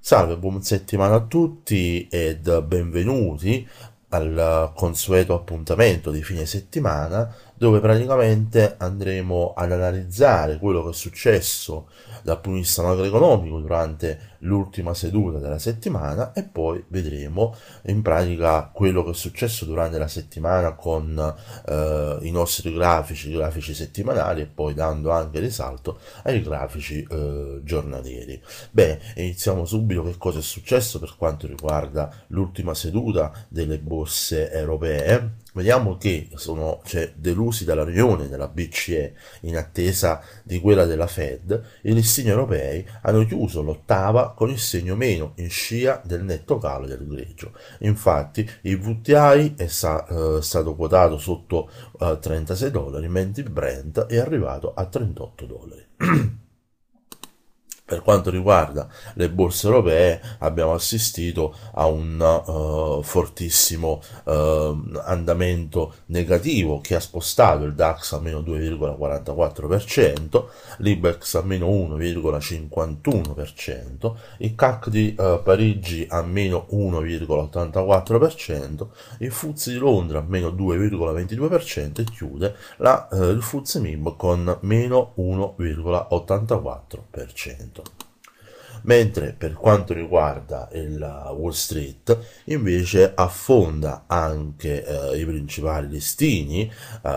Salve, buona settimana a tutti ed benvenuti al consueto appuntamento di fine settimana dove praticamente andremo ad analizzare quello che è successo dal punto di vista macroeconomico durante l'ultima seduta della settimana e poi vedremo in pratica quello che è successo durante la settimana con eh, i nostri grafici, i grafici settimanali e poi dando anche risalto ai grafici eh, giornalieri. Bene, iniziamo subito che cosa è successo per quanto riguarda l'ultima seduta delle borse europee Vediamo che sono cioè, delusi dalla riunione della BCE in attesa di quella della Fed i listini europei hanno chiuso l'ottava con il segno meno in scia del netto calo del greggio. Infatti il VTI è sa- eh, stato quotato sotto eh, 36 dollari, mentre il Brent è arrivato a 38 dollari. Per quanto riguarda le borse europee abbiamo assistito a un uh, fortissimo uh, andamento negativo che ha spostato il DAX a meno 2,44%, l'IBEX a meno 1,51%, il CAC di uh, Parigi a meno 1,84%, il FUZ di Londra a meno 2,22% e chiude la, il FUZ MIB con meno 1,84%. esto mentre per quanto riguarda il eh, Wall Street invece affonda anche eh, i principali listini eh,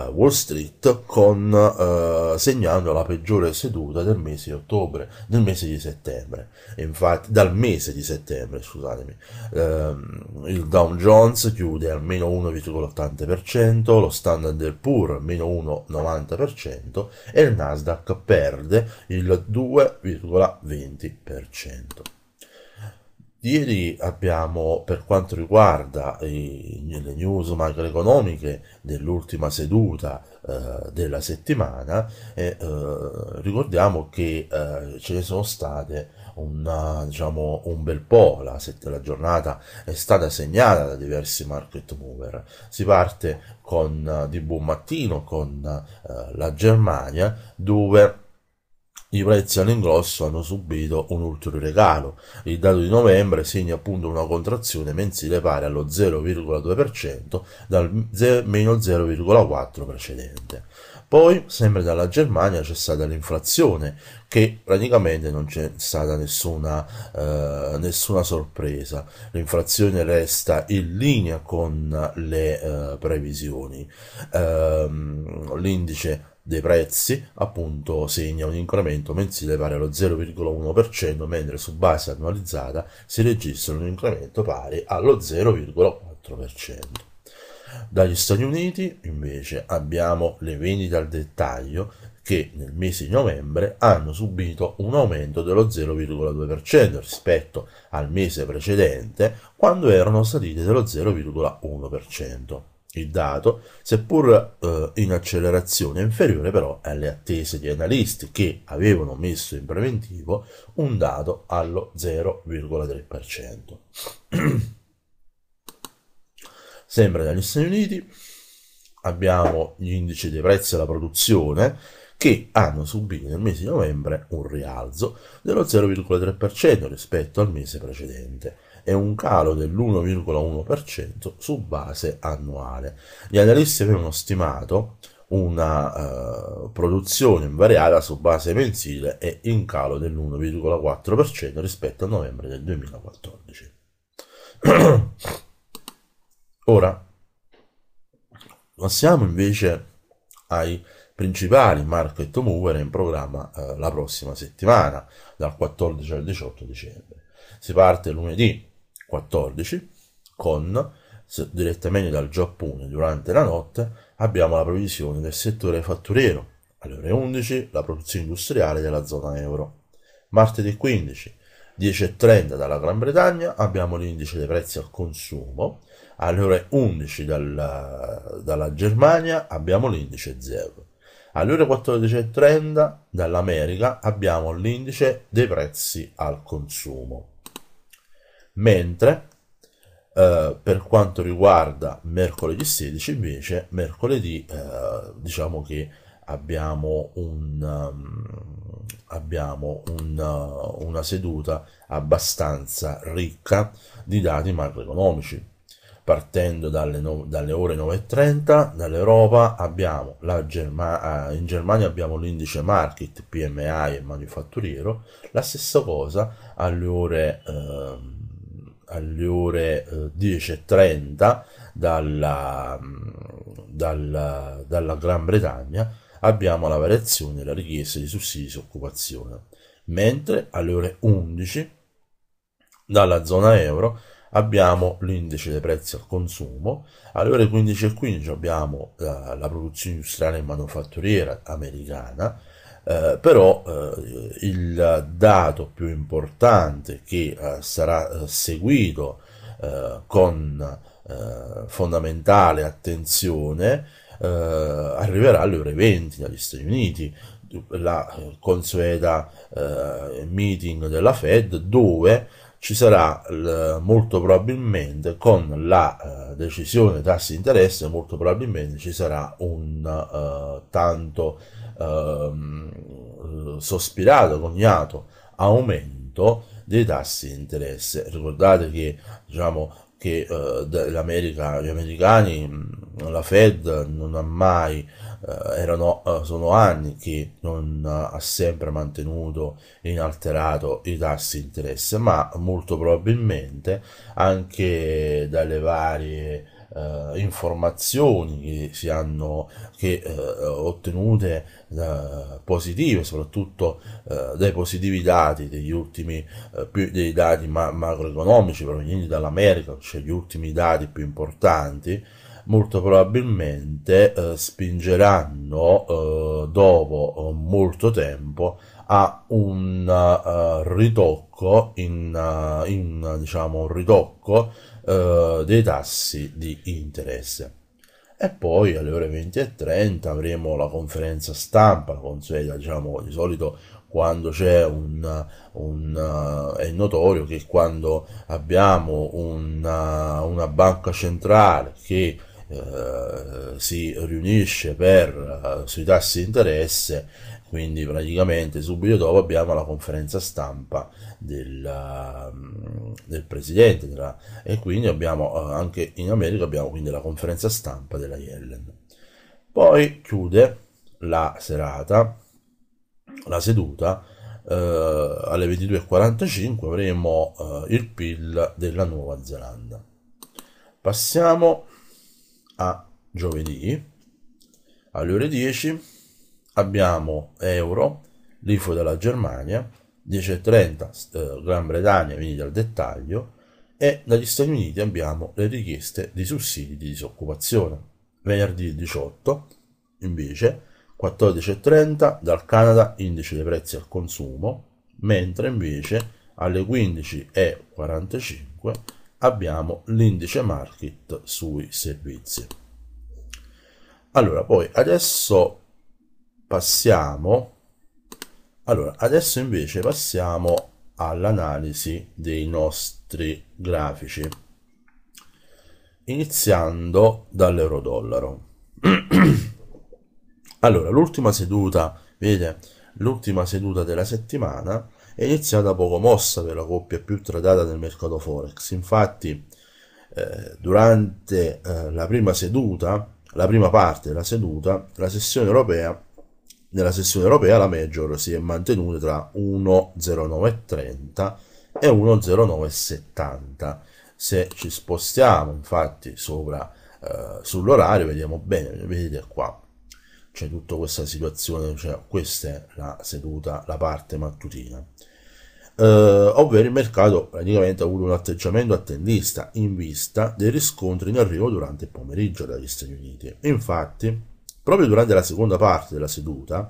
Wall Street con, eh, segnando la peggiore seduta del mese di ottobre, del mese di settembre, infatti dal mese di settembre scusatemi, ehm, il Dow Jones chiude al meno 1,80%, lo Standard Poor's al meno 1,90% e il Nasdaq perde il 2,20%. Ieri abbiamo, per quanto riguarda i, le news macroeconomiche dell'ultima seduta eh, della settimana, eh, eh, ricordiamo che eh, ce ne sono state una, diciamo, un bel po', la, la giornata è stata segnata da diversi market mover. Si parte con, eh, di buon mattino con eh, la Germania dove i prezzi all'ingrosso hanno subito un ulteriore calo. Il dato di novembre segna appunto una contrazione mensile pari allo 0,2% dal meno 0,4% precedente. Poi, sempre dalla Germania, c'è stata l'inflazione, che praticamente non c'è stata nessuna, eh, nessuna sorpresa. L'inflazione resta in linea con le eh, previsioni. Eh, l'indice dei prezzi appunto segna un incremento mensile pari allo 0,1% mentre su base annualizzata si registra un incremento pari allo 0,4%. Dagli Stati Uniti invece abbiamo le vendite al dettaglio che nel mese di novembre hanno subito un aumento dello 0,2% rispetto al mese precedente quando erano salite dello 0,1%. Il dato, seppur eh, in accelerazione, è inferiore però alle attese di analisti che avevano messo in preventivo un dato allo 0,3%. Sempre dagli Stati Uniti abbiamo gli indici dei prezzi alla produzione che hanno subito nel mese di novembre un rialzo dello 0,3% rispetto al mese precedente e un calo dell'1,1% su base annuale. Gli analisti avevano stimato una uh, produzione invariata su base mensile e in calo dell'1,4% rispetto a novembre del 2014. Ora passiamo invece ai principali market mover in programma eh, la prossima settimana, dal 14 al 18 dicembre. Si parte lunedì 14 con direttamente dal Giappone durante la notte abbiamo la previsione del settore fatturiero, alle ore 11 la produzione industriale della zona euro. Martedì 15, 10.30 dalla Gran Bretagna abbiamo l'indice dei prezzi al consumo, alle ore 11 dal, dalla Germania abbiamo l'indice 0. Alle ore 14.30 dall'America abbiamo l'indice dei prezzi al consumo mentre eh, per quanto riguarda mercoledì 16 invece mercoledì eh, diciamo che abbiamo, un, um, abbiamo un, uh, una seduta abbastanza ricca di dati macroeconomici partendo dalle, no, dalle ore 9.30 dall'Europa abbiamo la Germa- eh, in Germania abbiamo l'indice market PMI e manifatturiero la stessa cosa alle ore eh, alle ore eh, 10.30 dalla, dalla, dalla Gran Bretagna abbiamo la variazione e la richiesta di sussidi di disoccupazione, mentre alle ore 11 dalla zona euro abbiamo l'indice dei prezzi al consumo, alle ore 15.15 abbiamo la, eh, la produzione industriale e manufatturiera americana, eh, però eh, il dato più importante che eh, sarà eh, seguito eh, con eh, fondamentale attenzione arriverà alle ore 20 dagli Stati Uniti, la consueta meeting della Fed dove ci sarà molto probabilmente con la uh, decisione tassi di interesse molto probabilmente ci sarà un uh, tanto Ehm, sospirato, cognato aumento dei tassi di interesse. Ricordate che diciamo, che eh, gli americani, la Fed non ha mai, eh, erano, eh, sono anni che non ha sempre mantenuto inalterato i tassi di interesse, ma molto probabilmente anche dalle varie eh, informazioni che si hanno che, eh, ottenute eh, positive, soprattutto eh, dai positivi dati degli ultimi eh, più, dei dati ma- macroeconomici provenienti dall'America, cioè gli ultimi dati più importanti molto probabilmente eh, spingeranno eh, dopo eh, molto tempo a un uh, ritocco in, uh, in diciamo un ritocco eh, dei tassi di interesse. E poi alle ore 20 e 30 avremo la conferenza stampa, la consueta, diciamo, di solito quando c'è un, un, eh, è notorio che quando abbiamo una, eh, una banca centrale che eh, si riunisce per, sui tassi di interesse, quindi praticamente subito dopo abbiamo la conferenza stampa della, del presidente della, e quindi abbiamo eh, anche in America abbiamo quindi la conferenza stampa della Yellen poi chiude la serata la seduta eh, alle 22.45 avremo eh, il PIL della Nuova Zelanda passiamo a giovedì alle ore 10 abbiamo euro l'IFO della Germania 10.30 eh, Gran Bretagna, venite al dettaglio, e dagli Stati Uniti abbiamo le richieste di sussidi di disoccupazione. Venerdì 18, invece, 14.30 dal Canada indice dei prezzi al consumo, mentre invece alle 15.45 abbiamo l'indice market sui servizi. Allora, poi adesso passiamo allora, adesso invece passiamo all'analisi dei nostri grafici, iniziando dall'euro-dollaro. allora, l'ultima seduta, vedete, l'ultima seduta della settimana è iniziata poco mossa per la coppia più tradata del mercato Forex. Infatti, eh, durante eh, la prima seduta, la prima parte della seduta, la sessione europea nella sessione europea la Major si è mantenuta tra 1.09.30 e 1.09.70. Se ci spostiamo infatti sopra eh, sull'orario vediamo bene, vedete qua c'è tutta questa situazione, cioè questa è la seduta, la parte mattutina. Eh, ovvero il mercato praticamente ha avuto un atteggiamento attendista in vista dei riscontri in arrivo durante il pomeriggio dagli Stati Uniti. Infatti, Proprio durante la seconda parte della seduta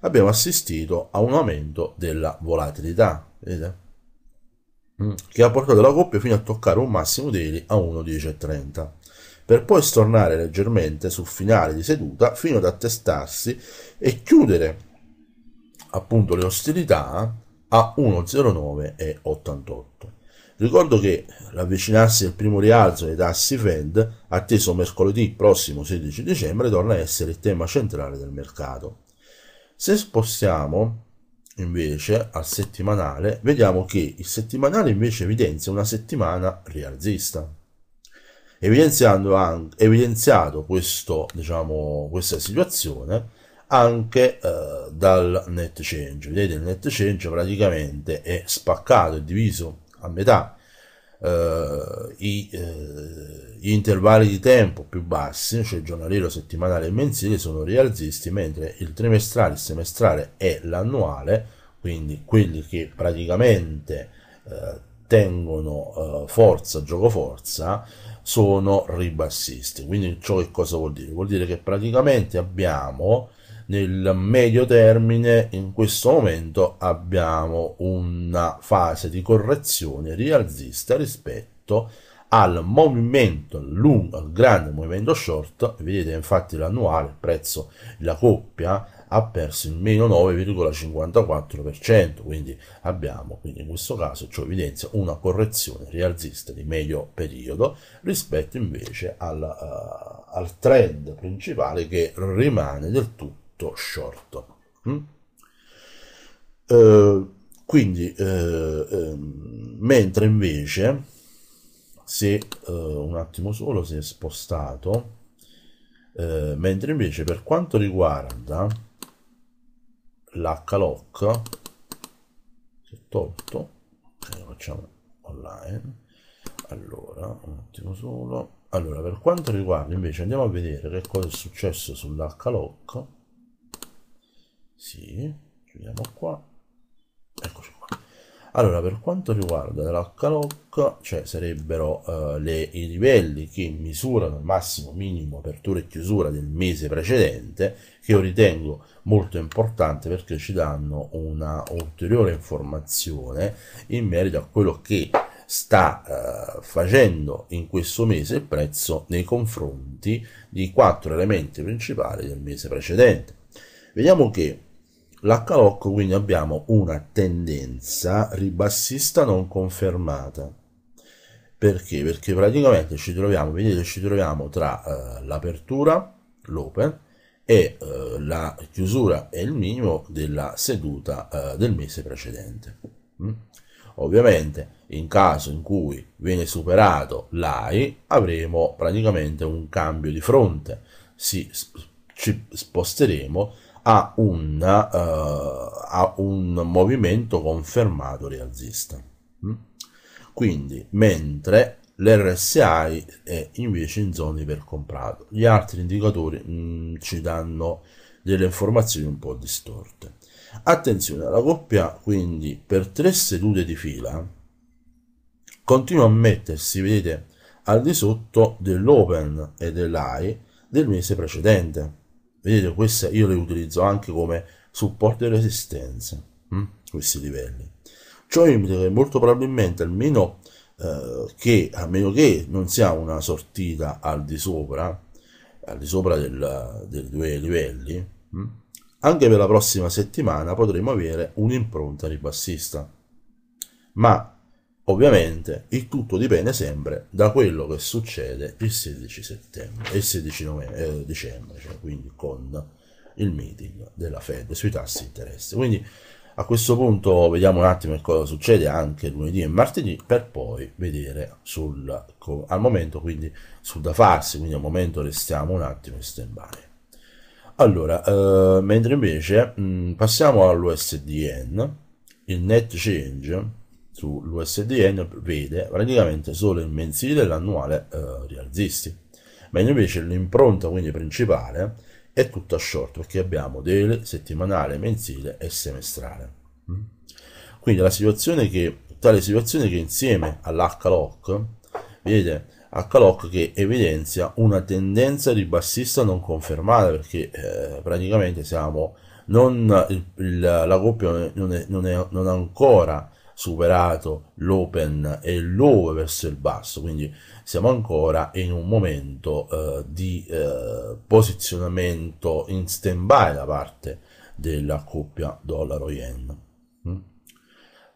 abbiamo assistito a un aumento della volatilità, vedete? Mm. che ha portato la coppia fino a toccare un massimo daily a 1,1030 per poi stornare leggermente sul finale di seduta fino ad attestarsi e chiudere appunto le ostilità a 1.09.88 Ricordo che l'avvicinarsi del primo rialzo dei tassi Fed, atteso mercoledì prossimo 16 dicembre, torna a essere il tema centrale del mercato. Se spostiamo invece al settimanale, vediamo che il settimanale invece evidenzia una settimana rialzista. Evidenziando anche, evidenziato questo, diciamo, questa situazione anche eh, dal net change. Vedete il net change praticamente è spaccato, è diviso a metà, eh, i, eh, gli intervalli di tempo più bassi, cioè giornaliero, settimanale e mensile, sono rialzisti, mentre il trimestrale, il semestrale e l'annuale, quindi quelli che praticamente eh, tengono eh, forza, gioco forza, sono ribassisti. Quindi ciò che cosa vuol dire? Vuol dire che praticamente abbiamo nel medio termine in questo momento abbiamo una fase di correzione rialzista rispetto al movimento lungo, al grande movimento short, vedete infatti l'annuale, il prezzo, la coppia ha perso il meno 9,54%, quindi abbiamo, quindi in questo caso ciò evidenzia una correzione rialzista di medio periodo rispetto invece al, uh, al trend principale che rimane del tutto molto sciolto. Mm? Eh, quindi, eh, ehm, mentre invece, se eh, un attimo solo si è spostato, eh, mentre invece per quanto riguarda l'HLOC, si è tolto, okay, facciamo online, allora un attimo solo allora per quanto riguarda invece andiamo a vedere che cosa è successo sull'HLOC sì, chiudiamo qua. Eccoci qua. Allora, per quanto riguarda lh cioè sarebbero uh, le, i livelli che misurano il massimo, minimo, apertura e chiusura del mese precedente, che io ritengo molto importante perché ci danno una ulteriore informazione in merito a quello che sta uh, facendo in questo mese il prezzo nei confronti di quattro elementi principali del mese precedente. Vediamo che lh quindi abbiamo una tendenza ribassista non confermata. Perché? Perché praticamente ci troviamo, vedete, ci troviamo tra eh, l'apertura, l'open, e eh, la chiusura e il minimo della seduta eh, del mese precedente. Mm? Ovviamente in caso in cui viene superato l'AI avremo praticamente un cambio di fronte, si, ci sposteremo ha un, uh, eh, ha un movimento confermato rialzista. Mm? Quindi, mentre l'RSI è invece in zone per comprato, gli altri indicatori mh, mm, ci danno delle informazioni un po' distorte. Attenzione, la coppia quindi per tre sedute di fila continua a mettersi, vedete, al di sotto dell'open e dell'high del mese precedente. Vedete, queste io le utilizzo anche come supporto e resistenza, hm? questi livelli. Ciò implica che molto probabilmente, almeno, eh, che, a meno che non sia una sortita al di sopra, al di sopra del, dei due livelli, hm? anche per la prossima settimana potremo avere un'impronta ribassista. Ma Ovviamente il tutto dipende sempre da quello che succede il 16 settembre, il 16 nove- eh, dicembre, cioè quindi con il meeting della Fed sui tassi di interesse. Quindi a questo punto vediamo un attimo cosa succede anche lunedì e martedì per poi vedere sul, al momento quindi sul da farsi, quindi al momento restiamo un attimo in stand by. Allora, eh, mentre invece mh, mm, passiamo all'USDN, il net change sull'USDN vede praticamente solo il mensile e l'annuale eh, rialzisti, Ma invece l'impronta quindi principale è tutta short perché abbiamo del settimanale, mensile e semestrale. Mm? Quindi la situazione che, tale situazione che insieme all'HLOC vede HLOC che evidenzia una tendenza ribassista non confermata perché eh, praticamente siamo non, il, la coppia non è, non, è, non è ancora superato l'open e l'over verso il basso, quindi siamo ancora in un momento eh, di eh, posizionamento in stand-by da parte della coppia dollaro-yen. Mm?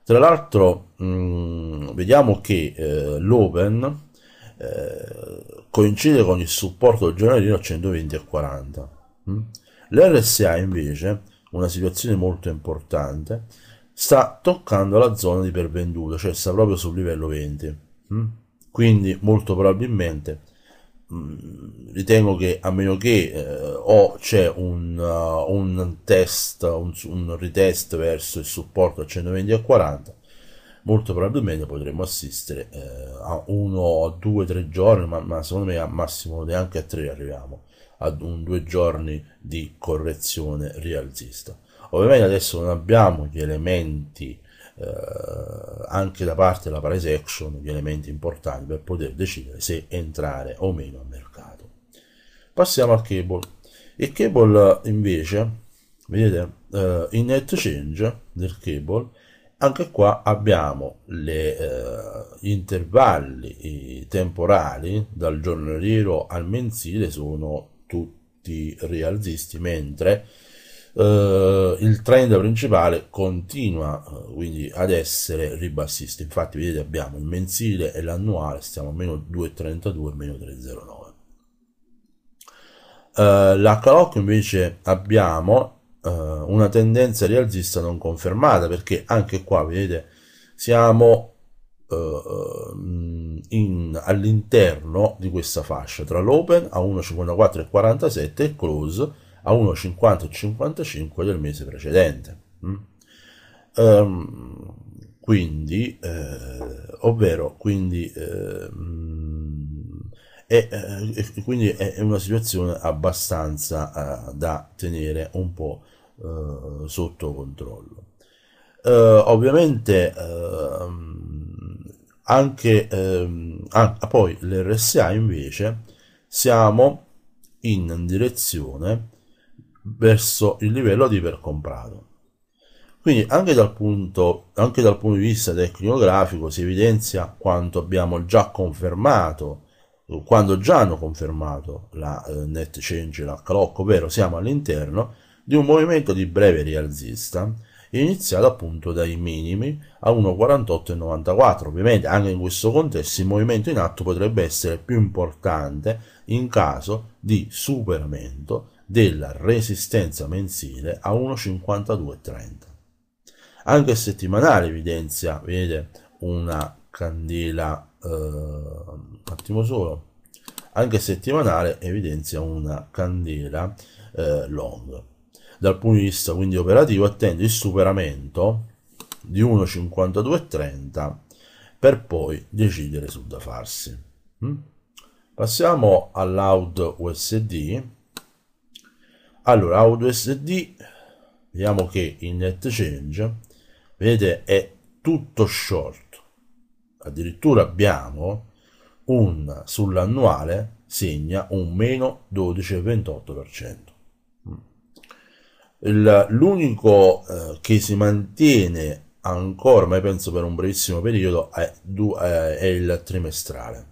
Tra l'altro mh, mm, vediamo che eh, l'open eh, coincide con il supporto del giornalino a 120 e 40. Mm. L'RSA invece, una situazione molto importante, sta toccando la zona di pervenduto, cioè sta proprio sul livello 20. Mm? Quindi molto probabilmente mm, ritengo che a meno che eh, o c'è un, uh, un test, un, un, retest verso il supporto a 120 a 40, molto probabilmente potremo assistere eh, a uno, due, tre giorni, ma, ma secondo me a massimo neanche a tre arriviamo, ad un due giorni di correzione rialzista. Ovviamente adesso non abbiamo gli elementi eh, anche da parte della price action, gli elementi importanti per poter decidere se entrare o meno al mercato. Passiamo al cable. Il cable invece, vedete, eh, in net change del cable, anche qua abbiamo le, eh, gli intervalli temporali dal giornaliero al mensile sono tutti rialzisti, mentre eh, il trend principale continua eh, quindi ad essere ribassista infatti vedete abbiamo il mensile e l'annuale stiamo a meno 2,32 meno 3,09 eh, l'H invece abbiamo eh, una tendenza rialzista non confermata perché anche qua vedete siamo eh, eh, in, all'interno di questa fascia tra l'open a 1,54 e 47 e close a 1,50-55 del mese precedente. Mm? Um, quindi, eh, ovvero, quindi, eh, è, eh, quindi è una situazione abbastanza eh, da tenere un po' eh, sotto controllo. Eh, ovviamente, ehm, anche ehm, ah, ah, poi l'RSA invece siamo in direzione verso il livello di aver comprato. Quindi anche dal, punto, anche dal punto di vista tecnico-grafico si evidenzia quanto abbiamo già confermato, quando già hanno confermato la eh, net change, la clock, ovvero siamo all'interno di un movimento di breve rialzista iniziato appunto dai minimi a 1,4894. Ovviamente anche in questo contesto il movimento in atto potrebbe essere più importante in caso di superamento della resistenza mensile a 1,5230. Anche il settimanale evidenzia, vede, una candela, eh, un attimo solo, anche il settimanale evidenzia una candela eh, long. Dal punto di vista quindi operativo attendo il superamento di 1,5230 per poi decidere su da farsi. Mm? Passiamo all'out USD allora audio sd vediamo che in netchange vedete è tutto sciolto addirittura abbiamo un sull'annuale segna un meno 12,28%. L'unico eh, che si mantiene ancora, ma penso per un brevissimo periodo, è, eh, è il trimestrale.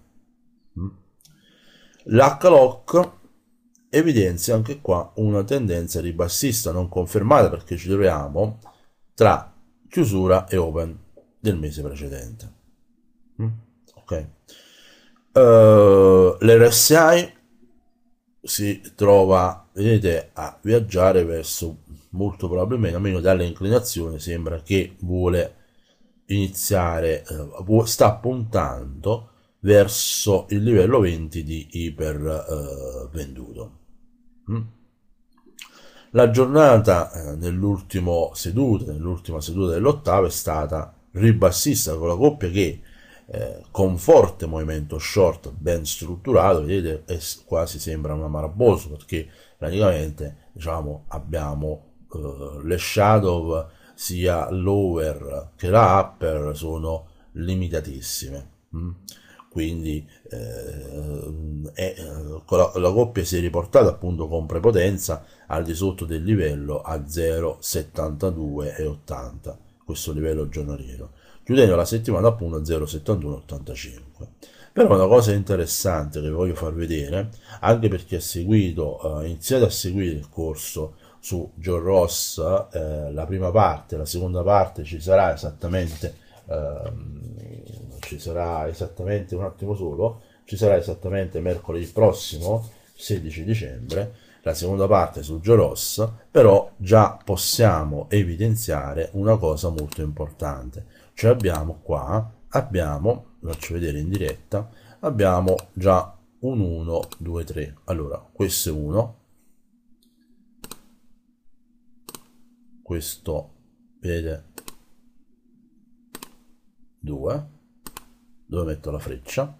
L'H-Lock evidenzia anche qua una tendenza ribassista non confermata perché ci troviamo tra chiusura e open del mese precedente. Mm? Ok. Uh, eh, L'RSI si trova, vedete, a viaggiare verso molto probabilmente, almeno dalle inclinazioni, sembra che vuole iniziare, uh, sta puntando verso il livello 20 di iper uh, venduto. Mm. La giornata eh, nell'ultima seduta, seduta dell'ottava, è stata ribassista con la coppia che eh, con forte movimento short ben strutturato, vedete, è, quasi sembra una marabosso perché praticamente diciamo, abbiamo eh, le shadow sia lower che la upper sono limitatissime. Mm quindi eh, è, la, la, coppia si è riportata appunto con prepotenza al di sotto del livello a 0,72 e 80 questo livello giornaliero chiudendo la settimana appunto a 0,71,85 però una cosa interessante che voglio far vedere anche per chi ha seguito eh, iniziato a seguire il corso su John Ross eh, la prima parte la seconda parte ci sarà esattamente eh, ci sarà esattamente un attimo solo, ci sarà esattamente mercoledì prossimo, 16 dicembre, la seconda parte su Joros, però già possiamo evidenziare una cosa molto importante. Cioè abbiamo qua, abbiamo, faccio vedere in diretta, abbiamo già un 1, 2, 3. Allora, questo è 1, questo vedete 2 dove metto la freccia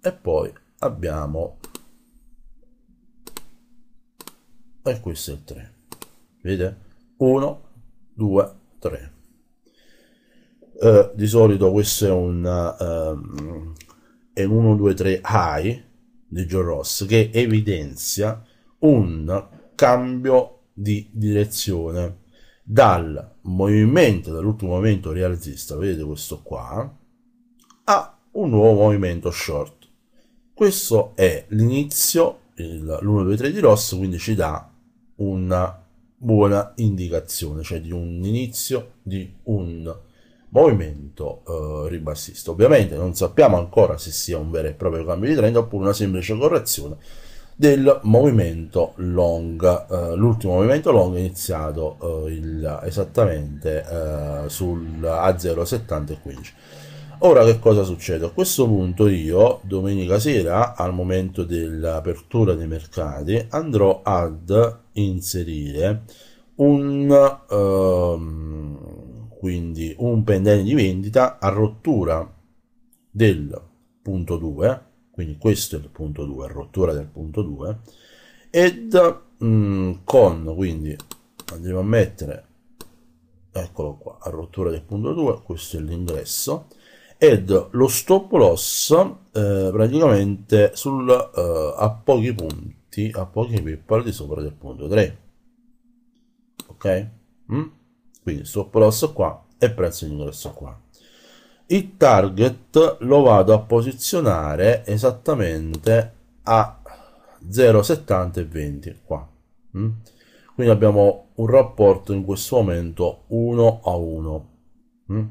e poi abbiamo e questo è il 3 vedete 1 2 3 di solito questo è un um, è 1 2 3 high di John Ross che evidenzia un cambio di direzione dal movimento dall'ultimo momento rialzista vedete questo qua a un nuovo movimento short. Questo è l'inizio, l'1, 2, 3 di rosso, quindi ci dà una buona indicazione, cioè di un inizio di un movimento eh, ribassista. Ovviamente non sappiamo ancora se sia un vero e proprio cambio di trend oppure una semplice correzione del movimento long. Eh, l'ultimo movimento long è iniziato eh, il, esattamente eh, sul A070 e 15. Ora che cosa succede? A questo punto io domenica sera al momento dell'apertura dei mercati andrò ad inserire un, ehm, un pendente di vendita a rottura del punto 2, quindi questo è il punto 2, rottura del punto 2, ed mh, mm, con, quindi andremo a mettere, eccolo qua, a rottura del punto 2, questo è l'ingresso, ed lo stop loss eh, praticamente sul, eh, a pochi punti a pochi PayPal di sopra del punto 3 ok mm? quindi stop loss qua e prezzo di ingresso qua il target lo vado a posizionare esattamente a 0,70 e 20 qua mm? quindi abbiamo un rapporto in questo momento 1 a 1 mm?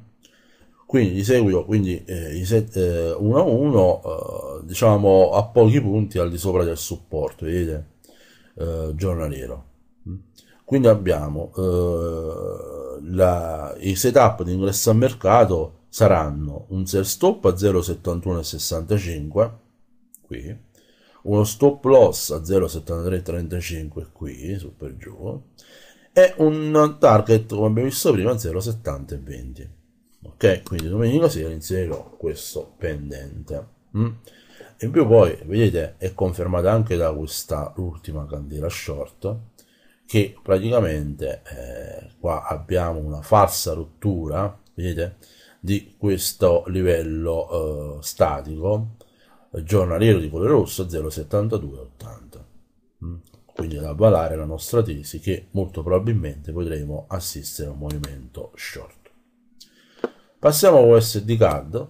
quindi di seguito quindi eh, i set, eh, uno a uno eh, diciamo a pochi punti al di sopra del supporto vedete eh, giornaliero mm. quindi abbiamo eh, la, i setup di ingresso al mercato saranno un sell stop a 0,7165 qui uno stop loss a 0,7335 qui su per giù e un target come abbiamo visto prima a 0,7020 ok quindi domenica sera inserirò questo pendente mm. in più poi vedete è confermata anche da questa ultima candela short che praticamente eh, qua abbiamo una falsa rottura vedete di questo livello eh, statico giornaliero di colore rosso 0,7280 mm. quindi ad avvalare la nostra tesi che molto probabilmente potremo assistere a un movimento short Passiamo a USD card.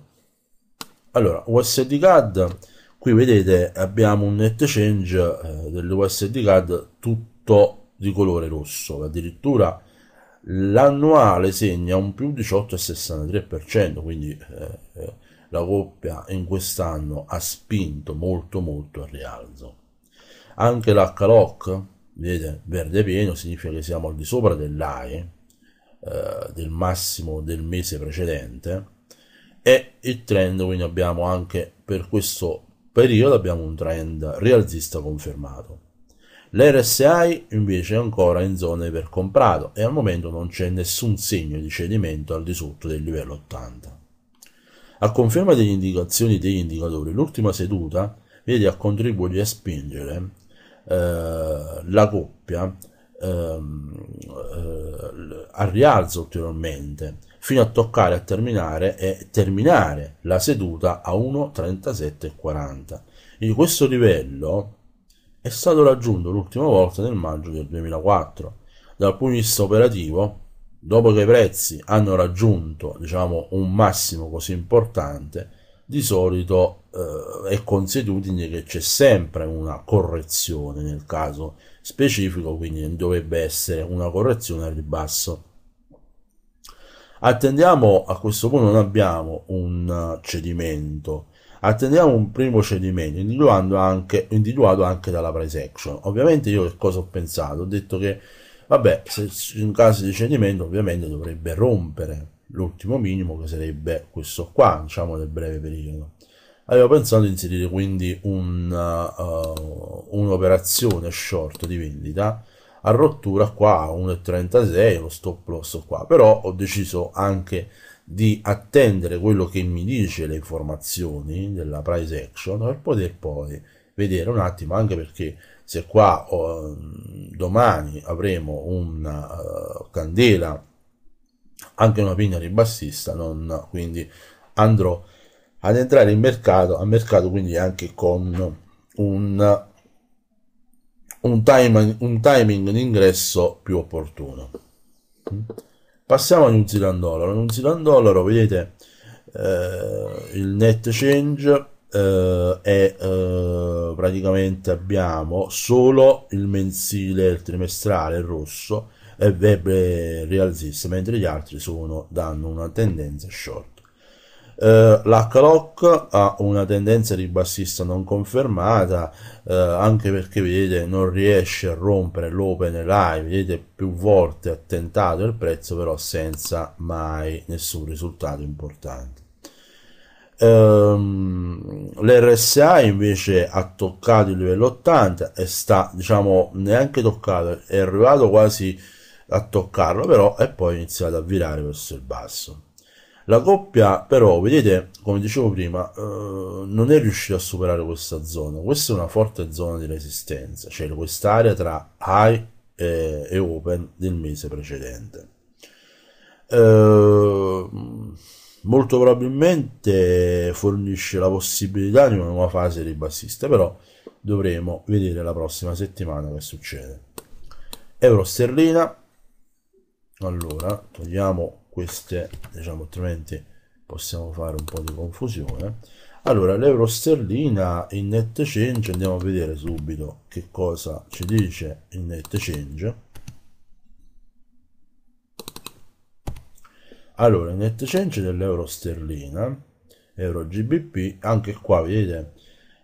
Allora, USD card, qui vedete abbiamo un net change eh, dell'USD card tutto di colore rosso, addirittura l'annuale segna un più 18,63%, quindi eh, eh, la coppia in quest'anno ha spinto molto molto al rialzo. Anche l'H-Lock, vedete, verde pieno, significa che siamo al di sopra dell'AE, eh, del massimo del mese precedente e il trend quindi abbiamo anche per questo periodo abbiamo un trend rialzista confermato l'RSI invece è ancora in zona comprato e al momento non c'è nessun segno di cedimento al di sotto del livello 80 a conferma delle indicazioni degli indicatori l'ultima seduta vede a contribuire a spingere eh, la coppia ehm, eh, al rialzo ulteriormente fino a toccare a terminare e terminare la seduta a 1.37.40. Quindi questo livello è stato raggiunto l'ultima volta nel maggio del 2004. Dal punto di vista operativo, dopo che i prezzi hanno raggiunto diciamo, un massimo così importante, di solito eh, è consuetudine che c'è sempre una correzione nel caso specifico, quindi dovrebbe essere una correzione al ribasso. Attendiamo a questo punto non abbiamo un eh, cedimento, attendiamo un primo cedimento individuato anche, individuato anche dalla price action. Ovviamente io che cosa ho pensato? Ho detto che vabbè, se in caso di cedimento ovviamente dovrebbe rompere l'ultimo minimo che sarebbe questo qua, diciamo nel breve periodo avevo pensato di inserire quindi un, uh, un'operazione short di vendita a rottura qua 1,36 lo stop loss qua però ho deciso anche di attendere quello che mi dice le informazioni della price action per poter poi vedere un attimo anche perché se qua oh, domani avremo una uh, eh, candela anche una pigna ribassista non, quindi andrò ad entrare in mercato, a mercato quindi anche con un, un, time, un timing di ingresso più opportuno. Passiamo a New Zealand Dollaro. New Zealand Dollaro, vedete, eh, il net change eh, è eh, praticamente abbiamo solo il mensile il trimestrale il rosso e web eh, rialzista, mentre gli altri sono, danno una tendenza short eh, la clock ha una tendenza ribassista non confermata, eh, anche perché vedete non riesce a rompere l'open live, vedete più volte ha tentato il prezzo, però senza mai nessun risultato importante. Um, ehm, l'RSA invece ha toccato il livello 80 e sta diciamo neanche toccato è arrivato quasi a toccarlo però è poi iniziato a virare verso il basso la coppia però, vedete, come dicevo prima, eh, non è riuscita a superare questa zona. Questa è una forte zona di resistenza, cioè quest'area tra high e, eh, e, open del mese precedente. Eh, molto probabilmente fornisce la possibilità di una nuova fase ribassista, però dovremo vedere la prossima settimana che succede. Euro sterlina. Allora, togliamo queste diciamo altrimenti possiamo fare un po' di confusione allora l'euro sterlina in net change andiamo a vedere subito che cosa ci dice il net change allora il net change dell'euro sterlina euro gbp anche qua vedete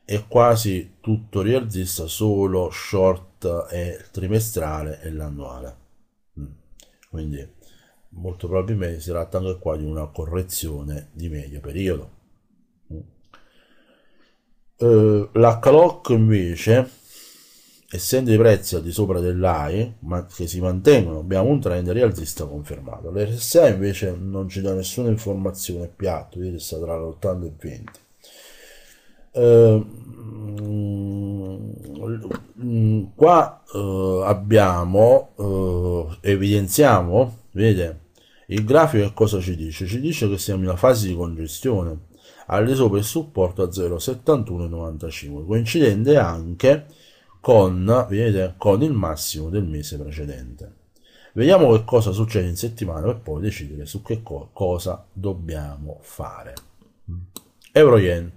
è quasi tutto rialzista solo short è trimestrale e l'annuale mm. quindi molto probabilmente si tratta anche qua di una correzione di medio periodo. Mm. Eh, la clock invece, essendo i prezzi al di sopra dell'AI, ma che si mantengono, abbiamo un trend rialzista confermato. L'RSA invece non ci dà nessuna informazione, è piatto, ieri sta tra l'80 e il 20. Eh, mm, mm, qua eh, abbiamo, eh, evidenziamo, vedete, il grafico cosa ci dice? Ci dice che siamo in una fase di congestione, al di sopra il supporto a 0,7195, coincidente anche con, vedete, con il massimo del mese precedente. Vediamo che cosa succede in settimana per poi decidere su che co cosa dobbiamo fare. Euro Yen.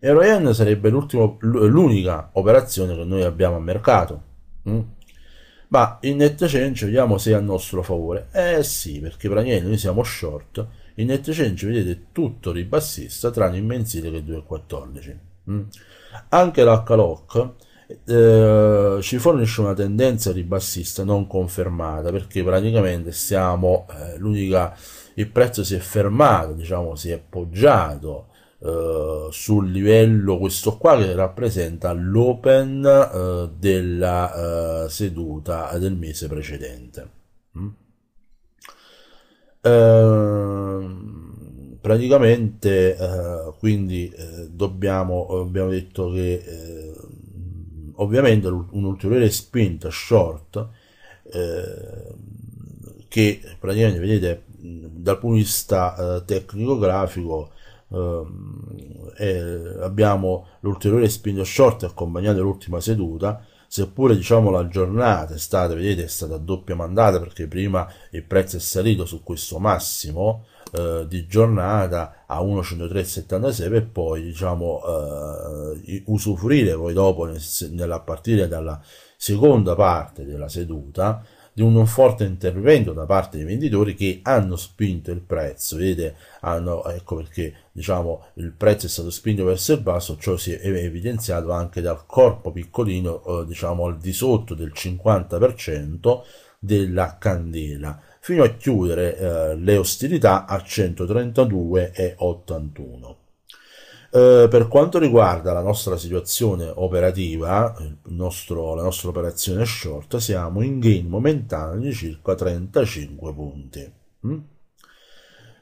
Euro Yen sarebbe l'unica operazione che noi abbiamo a mercato. Mm? ma in net change vediamo se è a nostro favore eh sì perché praticamente noi siamo short in net change vedete tutto ribassista tranne il mensile che è 2,14 mm. anche l'HLOC eh, ci fornisce una tendenza ribassista non confermata perché praticamente siamo eh, l'unica il prezzo si è fermato diciamo si è poggiato eh, sul livello questo qua che rappresenta l'open eh, della eh, seduta del mese precedente. Mm? Ehm, praticamente eh, quindi dobbiamo, abbiamo detto che ovviamente un'ulteriore spinta short che praticamente vedete dal punto di vista eh, tecnico grafico eh, abbiamo l'ulteriore spin short accompagnato dall'ultima seduta seppure diciamo la giornata è stata vedete è stata a doppia mandata perché prima il prezzo è salito su questo massimo eh, di giornata a 1.103.76 e poi diciamo eh, usufruire poi dopo nel, nella, a partire dalla seconda parte della seduta di un forte intervento da parte dei venditori che hanno spinto il prezzo, vedete, hanno, ecco perché diciamo il prezzo è stato spinto verso il basso, ciò si è evidenziato anche dal corpo piccolino, eh, diciamo al di sotto del 50% della candela, fino a chiudere eh, le ostilità a 132,81. Eh, per quanto riguarda la nostra situazione operativa, nostro, la nostra operazione short, siamo in gain momentaneo di circa 35 punti. Mm?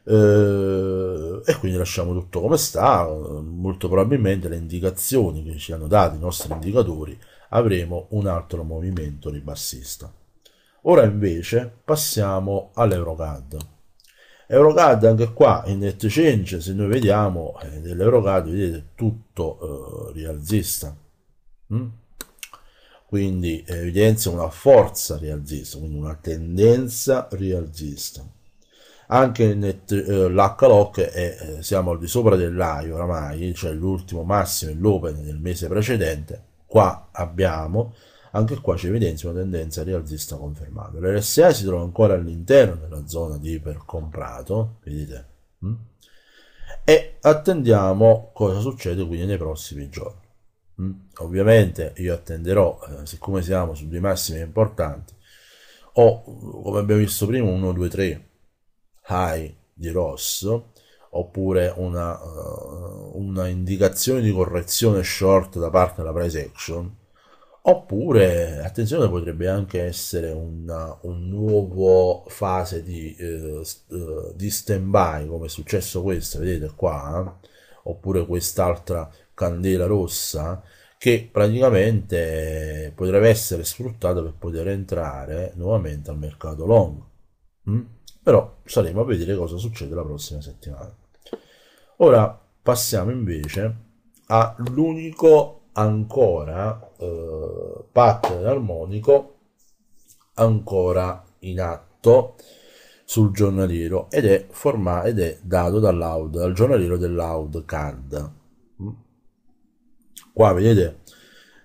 Eh, e quindi lasciamo tutto come sta, molto probabilmente le indicazioni che ci hanno dato i nostri indicatori avremo un altro movimento ribassista. Ora invece passiamo all'Eurocad. Eurocard anche qua in exchange se noi vediamo eh, dell'Eurocard vedete tutto eh, rialzista mm? quindi evidenzia una forza rialzista quindi una tendenza rialzista anche eh, l'H-Lock è, eh, siamo al di sopra dell'AI oramai, cioè l'ultimo massimo e l'open del mese precedente, qua abbiamo anche qua c'è evidenza una tendenza rialzista confermata. L'RSA si trova ancora all'interno della zona di ipercomprato, vedete? Mm? E attendiamo cosa succede quindi nei prossimi giorni. Mm? Ovviamente io attenderò, eh, siccome siamo su due massimi importanti, o come abbiamo visto prima 1, 2, 3 high di Ross, oppure una, eh, una indicazione di correzione short da parte della price action Oppure, attenzione, potrebbe anche essere una, un nuovo fase di, eh, eh di stand-by, come è successo questo, vedete qua, eh? oppure quest'altra candela rossa, che praticamente potrebbe essere sfruttata per poter entrare nuovamente al mercato long. Mm? Però saremo a vedere cosa succede la prossima settimana. Ora passiamo invece all'unico ancora eh, pattern armonico ancora in atto sul giornaliero ed è, forma- ed è dato dall'Aud, dal giornaliero dell'Aud CAD. Mm. Qua vedete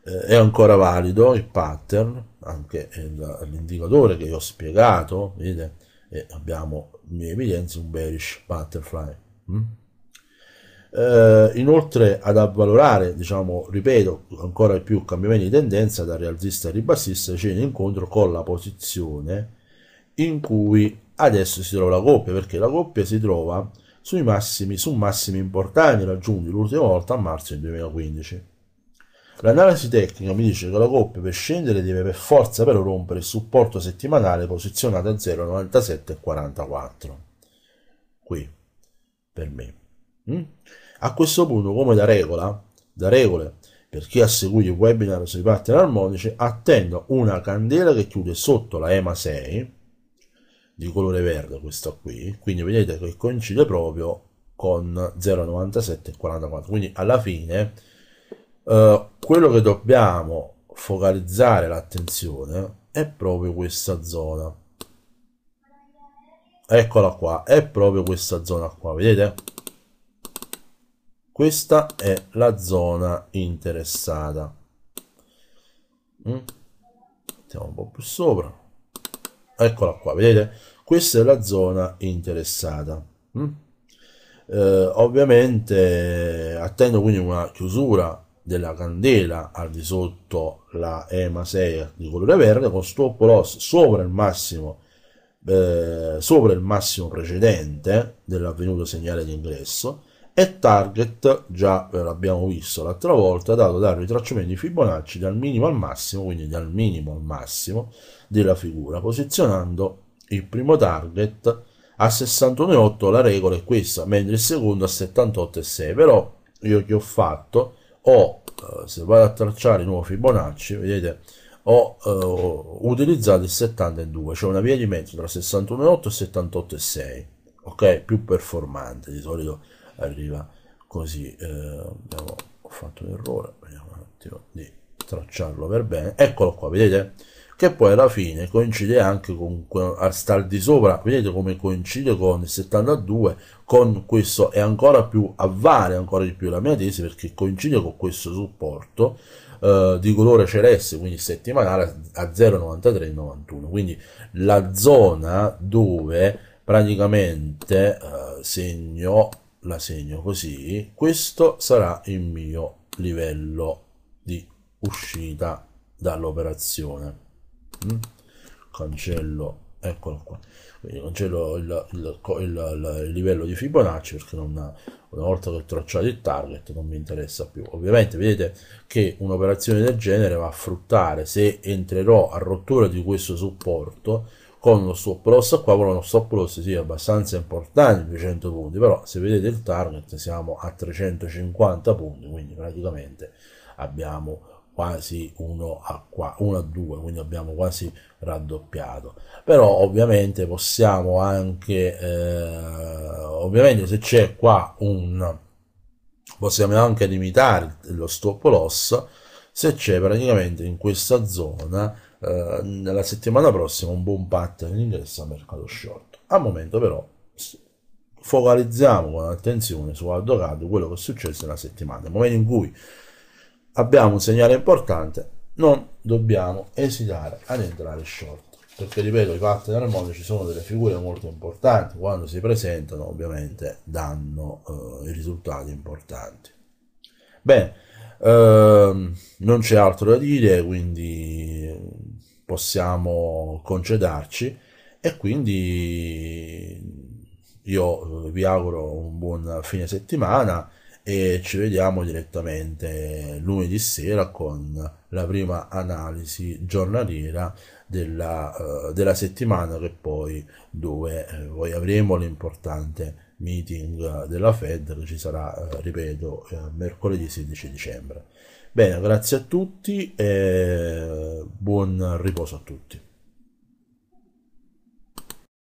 eh, è ancora valido il pattern, anche il, l'indicatore che vi ho spiegato, vedete, e abbiamo in evidenza un bearish butterfly. Mm? eh, inoltre ad avvalorare, diciamo, ripeto, ancora più cambiamenti di tendenza da rialzista a ribassista scende incontro con la posizione in cui adesso si trova la coppia, perché la coppia si trova sui massimi, su massimi importanti raggiunti l'ultima volta a marzo del 2015. L'analisi tecnica mi dice che la coppia per scendere deve per forza però rompere il supporto settimanale posizionato a 0,9744. Qui, per me. Mm? A questo punto, come da regola, da regole, per chi ha seguito il webinar sui pattern armonici, attendo una candela che chiude sotto la EMA 6, di colore verde questa qui, quindi vedete che coincide proprio con 0,97 e 44. Quindi alla fine eh, quello che dobbiamo focalizzare l'attenzione è proprio questa zona. Eccola qua, è proprio questa zona qua, vedete? Questa è la zona interessata. Mm? Mettiamo un po' più sopra. Eccola qua, vedete? Questa è la zona interessata. Mm? Eh, ovviamente attendo quindi una chiusura della candela al di sotto la EMA 6 di colore verde con stop loss sopra il massimo eh, sopra il massimo precedente dell'avvenuto segnale di ingresso e target già l'abbiamo visto l'altra volta dato dal ritracciamento di Fibonacci dal minimo al massimo quindi dal minimo al massimo della figura posizionando il primo target a 61,8 la regola è questa mentre il secondo a 78,6 però io che ho fatto ho eh, se vado a tracciare il nuovo Fibonacci vedete ho uh, utilizzato il 72 cioè una via di mezzo tra 61,8 e 78,6 ok più performante di solito arriva così eh, ho fatto un errore vediamo un attimo di tracciarlo per bene eccolo qua vedete che poi alla fine coincide anche con sta al di sopra vedete come coincide con il 72 con questo è ancora più avvale ancora di più la mia tesi perché coincide con questo supporto eh, di colore celeste quindi settimanale a 0,9391 quindi la zona dove praticamente eh, segno la segno così, questo sarà il mio livello di uscita dall'operazione. Mm? Cancello, eccolo qua. Quindi cancello il, il, il, il livello di Fibonacci perché non, una volta che ho tracciato il target non mi interessa più. Ovviamente vedete che un'operazione del genere va a fruttare se entrerò a rottura di questo supporto con lo stop loss qua vuole uno stop loss sì, abbastanza importante 200 punti però se vedete il target siamo a 350 punti quindi praticamente abbiamo quasi 1 a, 2 quindi abbiamo quasi raddoppiato però ovviamente possiamo anche eh, ovviamente se c'è qua un possiamo anche limitare lo stop loss se c'è praticamente in questa zona eh, nella settimana prossima un buon pattern ingresso al mercato short. Al momento però focalizziamo con attenzione su Aldo Cado quello che è successo nella settimana, nel momento in cui abbiamo un segnale importante non dobbiamo esitare ad entrare short perché ripeto i pattern al mondo ci sono delle figure molto importanti quando si presentano ovviamente danno eh, risultati importanti bene ehm, non c'è altro da dire quindi possiamo congedarci e quindi io eh, vi auguro un buon fine settimana e ci vediamo direttamente lunedì sera con la prima analisi giornaliera della, uh, della settimana che poi dove eh, poi avremo l'importante meeting della Fed che ci sarà, eh, ripeto, eh, mercoledì 16 dicembre. Bene, grazie a tutti e buon riposo a tutti.